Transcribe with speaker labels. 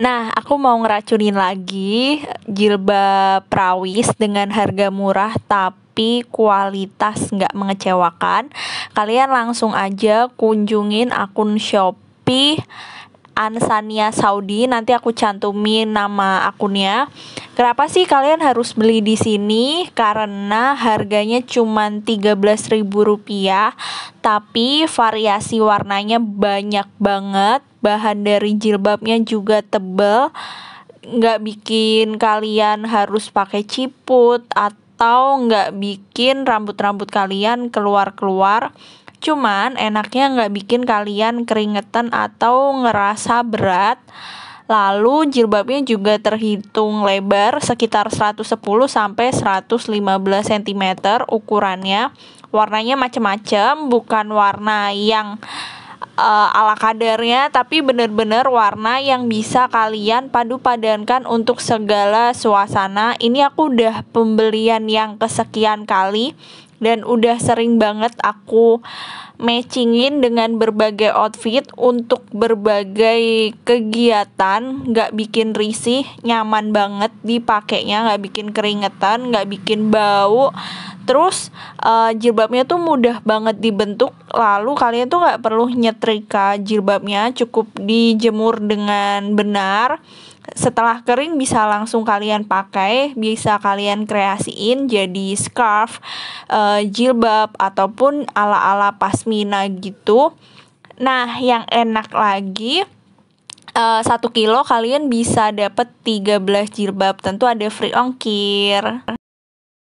Speaker 1: Nah, aku mau ngeracunin lagi jilbab Prawis dengan harga murah tapi kualitas nggak mengecewakan. Kalian langsung aja kunjungin akun Shopee Ansania Saudi. Nanti aku cantumin nama akunnya. Kenapa sih kalian harus beli di sini? Karena harganya cuma Rp13.000, tapi variasi warnanya banyak banget. Bahan dari jilbabnya juga tebel. Nggak bikin kalian harus pakai ciput atau nggak bikin rambut-rambut kalian keluar-keluar. Cuman enaknya nggak bikin kalian keringetan atau ngerasa berat. Lalu jilbabnya juga terhitung lebar sekitar 110 sampai 115 cm ukurannya. Warnanya macam-macam, bukan warna yang uh, ala kadarnya tapi benar-benar warna yang bisa kalian padu-padankan untuk segala suasana. Ini aku udah pembelian yang kesekian kali dan udah sering banget aku matchingin dengan berbagai outfit untuk berbagai kegiatan nggak bikin risih nyaman banget dipakainya nggak bikin keringetan nggak bikin bau terus uh, jilbabnya tuh mudah banget dibentuk lalu kalian tuh nggak perlu nyetrika jilbabnya cukup dijemur dengan benar setelah kering bisa langsung kalian pakai bisa kalian kreasiin jadi scarf uh, Eh, jilbab ataupun ala-ala pasmina gitu. Nah, yang enak lagi eh, satu uh, kilo kalian bisa dapat 13 jilbab. Tentu ada free ongkir.